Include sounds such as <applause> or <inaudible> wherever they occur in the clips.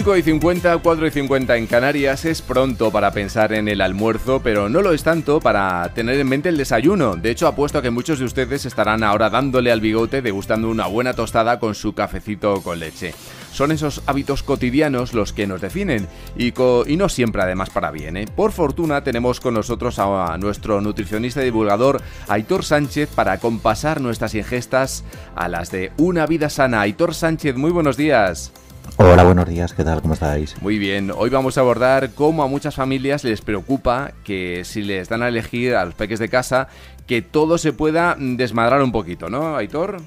5 y 50, 4 y 50 en Canarias es pronto para pensar en el almuerzo, pero no lo es tanto para tener en mente el desayuno. De hecho, apuesto a que muchos de ustedes estarán ahora dándole al bigote degustando una buena tostada con su cafecito con leche. Son esos hábitos cotidianos los que nos definen y, no siempre además para bien. ¿eh? Por fortuna tenemos con nosotros a, a nuestro nutricionista y divulgador Aitor Sánchez para compasar nuestras ingestas a las de una vida sana. Aitor Sánchez, muy buenos días. Hola, buenos días, ¿qué tal? ¿Cómo estáis? Muy bien, hoy vamos a abordar cómo a muchas familias les preocupa que si les dan a elegir a los peques de casa, que todo se pueda desmadrar un poquito, ¿no, Aitor?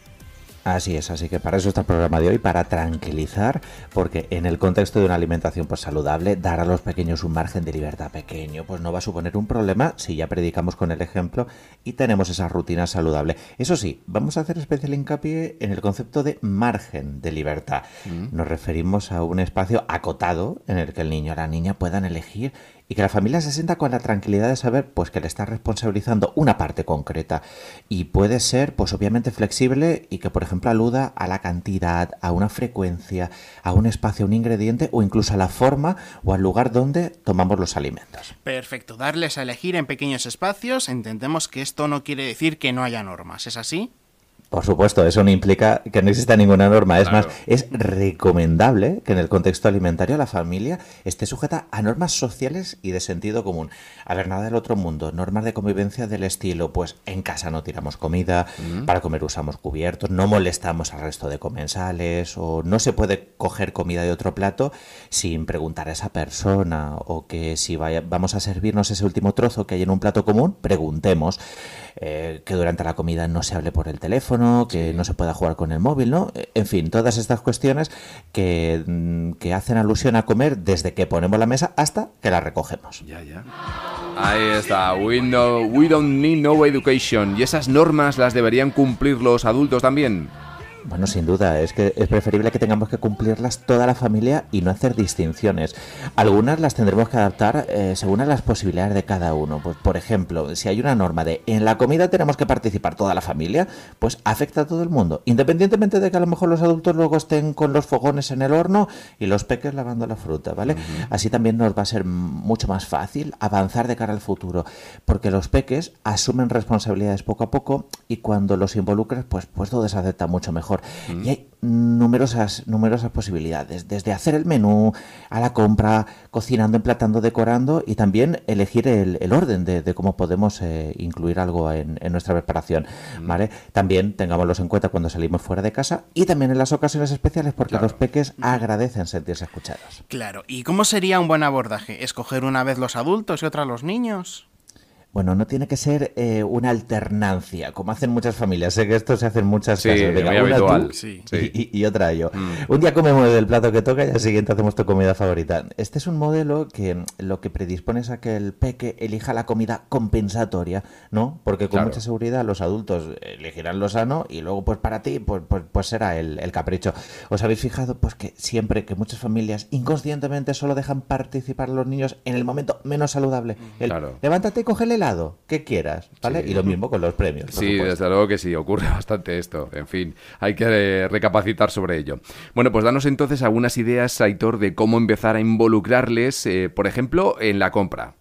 Así es, así que para eso está el programa de hoy, para tranquilizar, porque en el contexto de una alimentación pues, saludable, dar a los pequeños un margen de libertad pequeño, pues no va a suponer un problema si ya predicamos con el ejemplo y tenemos esa rutina saludable. Eso sí, vamos a hacer especial hincapié en el concepto de margen de libertad. Mm. Nos referimos a un espacio acotado en el que el niño o la niña puedan elegir y que la familia se sienta con la tranquilidad de saber pues que le está responsabilizando una parte concreta y puede ser pues obviamente flexible y que por ejemplo aluda a la cantidad, a una frecuencia, a un espacio, a un ingrediente o incluso a la forma o al lugar donde tomamos los alimentos. Perfecto, darles a elegir en pequeños espacios, entendemos que esto no quiere decir que no haya normas, ¿es así? Por supuesto, eso no implica que no exista ninguna norma. Es más, es recomendable que en el contexto alimentario la familia esté sujeta a normas sociales y de sentido común. A ver, nada del otro mundo. Normas de convivencia del estilo, pues en casa no tiramos comida, para comer usamos cubiertos, no molestamos al resto de comensales, o no se puede coger comida de otro plato sin preguntar a esa persona, o que si vamos a servirnos ese último trozo que hay en un plato común, preguntemos. Eh, que durante la comida no se hable por el teléfono, que no se pueda jugar con el móvil, ¿no? En fin, todas estas cuestiones mm, que, hacen alusión a comer desde que ponemos la mesa hasta que la recogemos. Ya, ya. Ahí está, we don't need no education. Y esas normas las deberían cumplir los adultos también. Bueno, sin duda, es que es preferible que tengamos que cumplirlas toda la familia y no hacer distinciones. Algunas las tendremos que adaptar eh, según las posibilidades de cada uno. Pues, por ejemplo, si hay una norma de en la comida tenemos que participar toda la familia, pues afecta a todo el mundo. Independientemente de que a lo mejor los adultos luego estén con los fogones en el horno y los peques lavando la fruta, ¿vale? Así también nos va a ser mucho más fácil avanzar de cara al futuro, porque los peques asumen responsabilidades poco a poco y cuando los involucras, pues, pues todo se acepta mucho mejor Mm. Y hay numerosas, numerosas posibilidades, desde hacer el menú a la compra, cocinando, emplatando, decorando y también elegir el, orden de, cómo podemos eh, incluir algo en, nuestra preparación. Mm. ¿vale? También tengámoslos en cuenta cuando salimos fuera de casa y también en las ocasiones especiales porque los peques agradecen sentirse escuchados. Claro, ¿y cómo sería un buen abordaje? ¿Escoger una vez los adultos y otra los niños? Bueno, no tiene que ser eh, una alternancia, como hacen muchas familias. Sé que esto se hace en muchas casas. una habitual. Y, otra yo. Mm. Un día comemos del plato que toca y al siguiente hacemos tu comida favorita. Este es un modelo que mm, lo que predispone es a que el peque elija la comida compensatoria, ¿no? Porque con mucha seguridad los adultos elegirán lo sano y luego, pues para ti, pues, pues, pues será el, capricho. ¿Os habéis fijado? Pues que siempre que muchas familias inconscientemente solo dejan participar a los niños en el momento menos saludable. El, claro. Levántate y cógele que quieras, ¿vale? Y lo mismo con los premios. Sí, desde luego que sí, ocurre <laughs> bastante esto. En fin, hay que eh, recapacitar sobre ello. Bueno, pues danos entonces algunas ideas, Aitor, de cómo empezar a involucrarles, eh, por ejemplo, en la compra.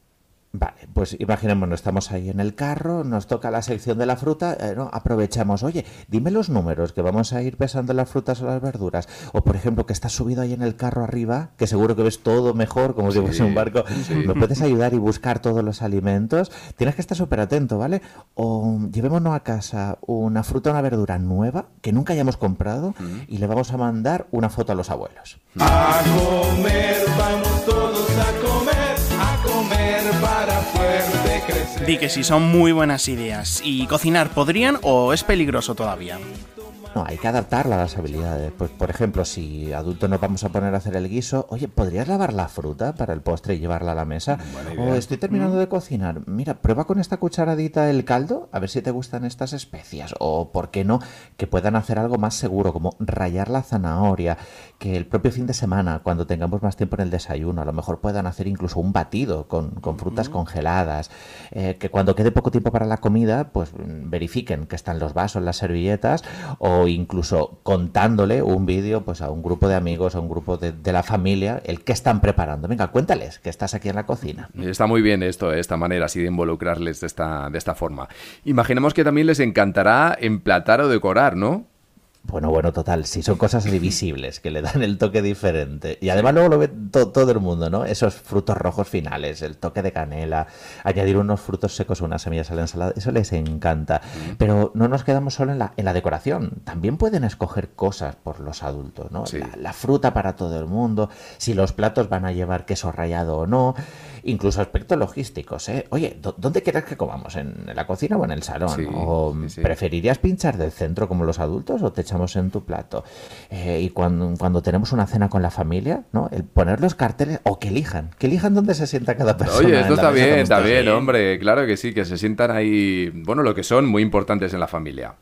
Vale, pues imaginémonos, estamos ahí en el carro, nos toca la sección de la fruta, eh, aprovechamos, oye, dime los números que vamos a ir pesando las frutas o las verduras. O por ejemplo, que estás subido ahí en el carro arriba, que seguro que ves todo mejor, como si fuese un barco, Nos ¿me puedes ayudar y buscar todos los alimentos? Tienes que estar súper atento, ¿vale? O llevémonos a casa una fruta o una verdura nueva que nunca hayamos comprado mm. y le vamos a mandar una foto a los abuelos. Di que si son muy buenas ideas. ¿Y cocinar podrían o es peligroso todavía? No, hay que adaptarla a las habilidades. Pues, por ejemplo, si adulto nos vamos a poner a hacer el guiso, oye, ¿podrías lavar la fruta para el postre y llevarla a la mesa? O estoy terminando de cocinar. Mira, prueba con esta cucharadita el caldo, a ver si te gustan estas especias. O, ¿por qué no? Que puedan hacer algo más seguro, como rayar la zanahoria. Que el propio fin de semana, cuando tengamos más tiempo en el desayuno, a lo mejor puedan hacer incluso un batido con, con frutas congeladas. Eh, que cuando quede poco tiempo para la comida, pues mm, verifiquen que están los vasos, las servilletas. O o incluso contándole un vídeo pues a un grupo de amigos, a un grupo de, la familia, el que están preparando. Venga, cuéntales que estás aquí en la cocina. Está muy bien esto, eh, esta manera así de involucrarles de esta, de esta forma. Imaginemos que también les encantará emplatar o decorar, ¿no? Bueno, bueno, total, sí, son <laughs> cosas divisibles que le dan el toque diferente. Y además luego lo ve todo el mundo, ¿no? Esos frutos rojos finales, el toque de canela, añadir unos frutos secos o unas semillas a la ensalada, eso les encanta. Pero no nos quedamos solo en la, decoración, también pueden escoger cosas por los adultos, ¿no? La, fruta para todo el mundo, si los platos van a llevar queso rallado o no incluso aspectos logísticos. ¿eh? Oye, ¿dónde quieres que comamos? ¿En la cocina o en el salón? ¿O preferirías pinchar del centro como los adultos o te Estamos en tu plato. Eh, y cuando, cuando tenemos una cena con la familia, ¿no? poner los carteles o que elijan, que elijan dónde se sienta cada persona. Oye, esto está bien, está bien, hombre, claro que sí, que se sientan ahí, bueno, lo que son muy importantes en la familia.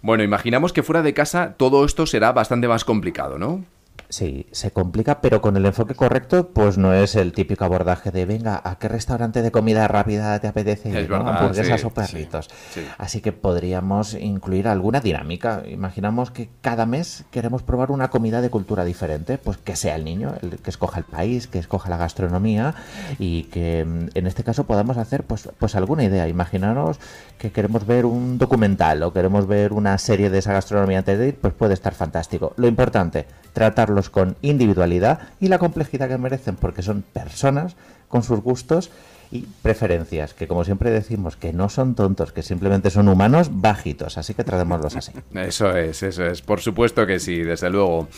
Bueno, imaginamos que fuera de casa todo esto será bastante más complicado, ¿no? Sí, se complica, pero con el enfoque correcto, pues no es el típico abordaje de venga, ¿a qué restaurante de comida rápida te apetece ir? ¿no? Hamburguesas o perritos. Así que podríamos incluir alguna dinámica. Imaginamos que cada mes queremos probar una comida de cultura diferente, pues que sea el niño el que escoja el país, que escoja la gastronomía y que mm, en este caso podamos hacer pues, pues alguna idea. Imaginaros que queremos ver un documental o queremos ver una serie de esa gastronomía antes pues puede estar fantástico. Lo importante, tratar con individualidad y la complejidad que merecen, porque son personas con sus gustos y preferencias, que como siempre decimos, que no son tontos, que simplemente son humanos bajitos, así que tratémoslos así. <laughs> Eso es, eso es, por supuesto que sí, desde luego.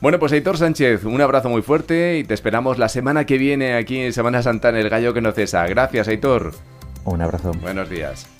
Bueno, pues Heitor Sánchez, un abrazo muy fuerte y te esperamos la semana que viene aquí en Semana Santa en El Gallo que no cesa. Gracias, Heitor. Un abrazo. Buenos días.